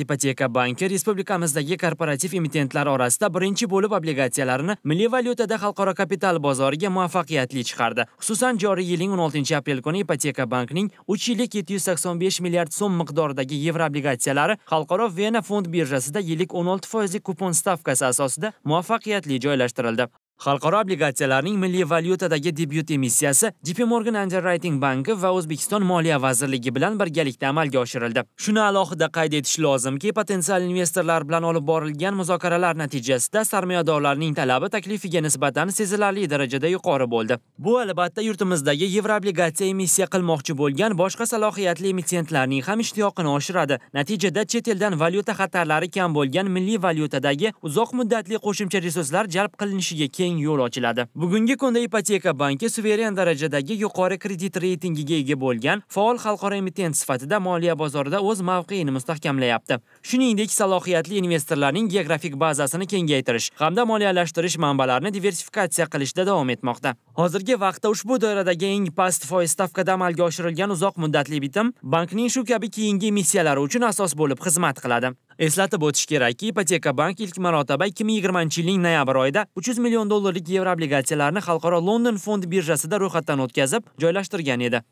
Ipoteka banki respublikamizdagi korporativ emitentlar orasida birinchi bo'lib obligatsiyalarini milliy valyutada xalqaro kapital bozoriga muvaffaqiyatli chiqardi. Xususan, joriy yilning 16-aprel kuni Ipoteka bankning 3 yillik 785 milliard so'm miqdoridagi yevro obligatsiyalari xalqaro Vena fond birjasida yillik 16% kupon stavkasi asosida muvaffaqiyatli joylashtirildi. Xalqaro obligatsiyalarning milliy valyutadagi debyut emissiyasi JP Morgan Underwriting banki va O'zbekiston Moliya vazirligi bilan birgalikda amalga oshirildi. Shuni alohida qayd etish lozimki, potensial investorlar bilan olib borilgan muzokaralar natijasida sarmoyadorlarning talabi taklifiga nisbatan sezilarli darajada yuqori bo'ldi. Bu albatta yurtimizdagi yevroobligatsiya emissiya qilmoqchi bo'lgan boshqa salohiyatli emittentlarning ham ishtiyoqini oshiradi. Natijada chet eldan valyuta xatarlari kam bo'lgan milliy valyutadagi uzoq muddatli qo'shimcha resurslar jalb qilinishiga keng keng yo'l ochiladi. Bugungi kunda Ipoteka banki suveren darajadagi yuqori kredit reytingiga ega bo'lgan faol xalqaro emitent sifatida moliya bozorida o'z mavqeini mustahkamlayapti. Shuningdek, salohiyatli investorlarning geografik bazasini kengaytirish hamda moliyalashtirish manbalarini diversifikatsiya qilishda davom etmoqda. Hozirgi vaqtda ushbu doiradagi eng past foiz stavkada amalga oshirilgan uzoq muddatli bitim bankning shu kabi keyingi emissiyalari uchun asos bo'lib xizmat qiladi. Eslatib o'tish kerakki, Ipoteka bank ilk marotaba 2020-yilning noyabr oyida 300 million dollarlik yevro obligatsiyalarini xalqaro London fond birjasida ro'yxatdan o'tkazib, joylashtirgan edi.